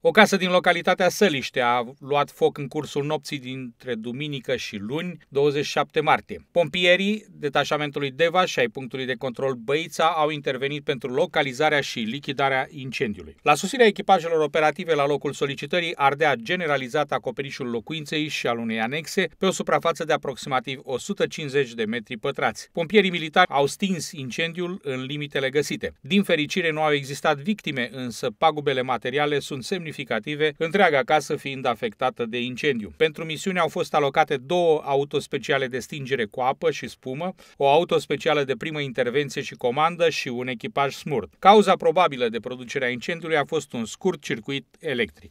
O casă din localitatea Săliște a luat foc în cursul nopții dintre duminică și luni, 27 martie. Pompierii detașamentului Deva și ai punctului de control Băița au intervenit pentru localizarea și lichidarea incendiului. La susirea echipajelor operative la locul solicitării ardea generalizat acoperișul locuinței și al unei anexe pe o suprafață de aproximativ 150 de metri pătrați. Pompierii militari au stins incendiul în limitele găsite. Din fericire nu au existat victime, însă pagubele materiale sunt semnificative semnificative, întreaga casă fiind afectată de incendiu. Pentru misiune au fost alocate două autospeciale de stingere cu apă și spumă, o autospecială de primă intervenție și comandă și un echipaj smurt. Cauza probabilă de producerea incendiului a fost un scurt circuit electric.